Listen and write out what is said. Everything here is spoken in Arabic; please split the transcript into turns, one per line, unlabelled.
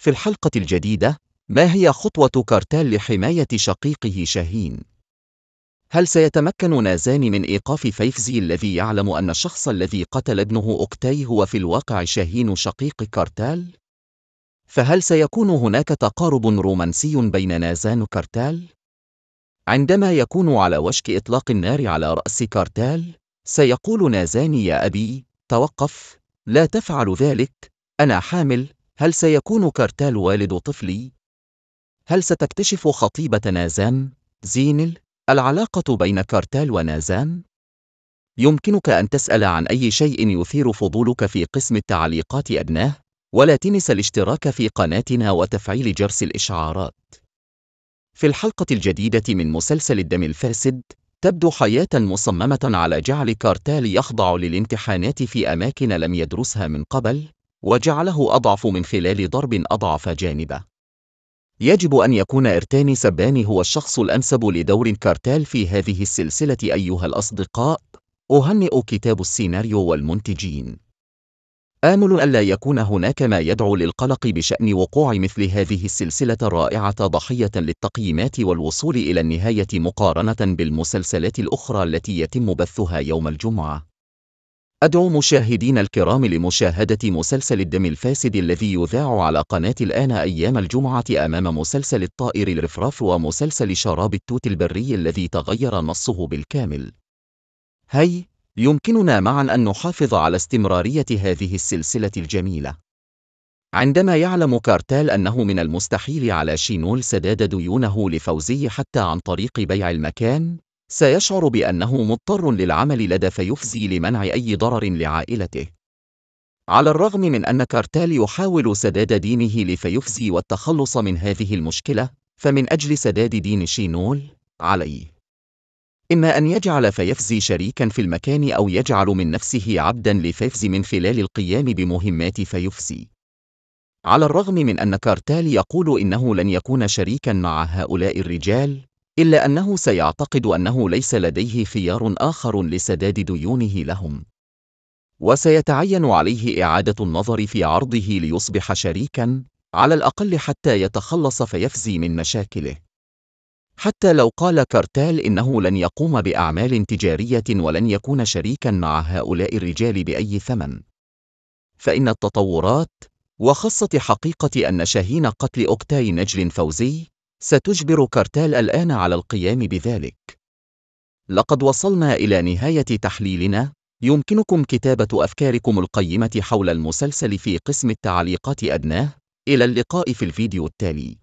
في الحلقة الجديدة ما هي خطوة كارتال لحماية شقيقه شاهين؟ هل سيتمكن نازان من إيقاف فيفزي الذي يعلم أن الشخص الذي قتل ابنه أوكتاي هو في الواقع شاهين شقيق كارتال؟ فهل سيكون هناك تقارب رومانسي بين نازان كارتال؟ عندما يكون على وشك إطلاق النار على رأس كارتال، سيقول نازان يا أبي، توقف، لا تفعل ذلك، أنا حامل، هل سيكون كارتال والد طفلي؟ هل ستكتشف خطيبة نازان؟ زينل، العلاقة بين كارتال ونازان؟ يمكنك أن تسأل عن أي شيء يثير فضولك في قسم التعليقات أدناه، ولا تنس الاشتراك في قناتنا وتفعيل جرس الإشعارات. في الحلقة الجديدة من مسلسل الدم الفاسد، تبدو حياة مصممة على جعل كارتال يخضع للامتحانات في أماكن لم يدرسها من قبل، وجعله أضعف من خلال ضرب أضعف جانبه. يجب أن يكون إرتاني سباني هو الشخص الأنسب لدور كارتال في هذه السلسلة أيها الأصدقاء. أهنئ كتاب السيناريو والمنتجين. آمل ألا يكون هناك ما يدعو للقلق بشأن وقوع مثل هذه السلسلة الرائعة ضحية للتقييمات والوصول إلى النهاية مقارنة بالمسلسلات الأخرى التي يتم بثها يوم الجمعة. أدعو مشاهدين الكرام لمشاهدة مسلسل الدم الفاسد الذي يذاع على قناة الآن أيام الجمعة أمام مسلسل الطائر الرفراف ومسلسل شراب التوت البري الذي تغير نصه بالكامل. هاي يمكننا معا أن نحافظ على استمرارية هذه السلسلة الجميلة. عندما يعلم كارتال أنه من المستحيل على شينول سداد ديونه لفوزي حتى عن طريق بيع المكان، سيشعر بأنه مضطر للعمل لدى فيفزي لمنع أي ضرر لعائلته. على الرغم من أن كارتال يحاول سداد دينه لفيفزي والتخلص من هذه المشكلة، فمن أجل سداد دين شينول، عليه إما أن يجعل فيفزي شريكا في المكان أو يجعل من نفسه عبدا لفيفزي من خلال القيام بمهمات فيفزي. على الرغم من أن كارتال يقول إنه لن يكون شريكا مع هؤلاء الرجال، إلا أنه سيعتقد أنه ليس لديه خيار آخر لسداد ديونه لهم وسيتعين عليه إعادة النظر في عرضه ليصبح شريكاً على الأقل حتى يتخلص فيفزي من مشاكله حتى لو قال كارتال إنه لن يقوم بأعمال تجارية ولن يكون شريكاً مع هؤلاء الرجال بأي ثمن فإن التطورات وخاصة حقيقة أن شاهين قتل أوكتاي نجل فوزي ستجبر كارتال الآن على القيام بذلك. لقد وصلنا إلى نهاية تحليلنا، يمكنكم كتابة أفكاركم القيمة حول المسلسل في قسم التعليقات أدناه، إلى اللقاء في الفيديو التالي.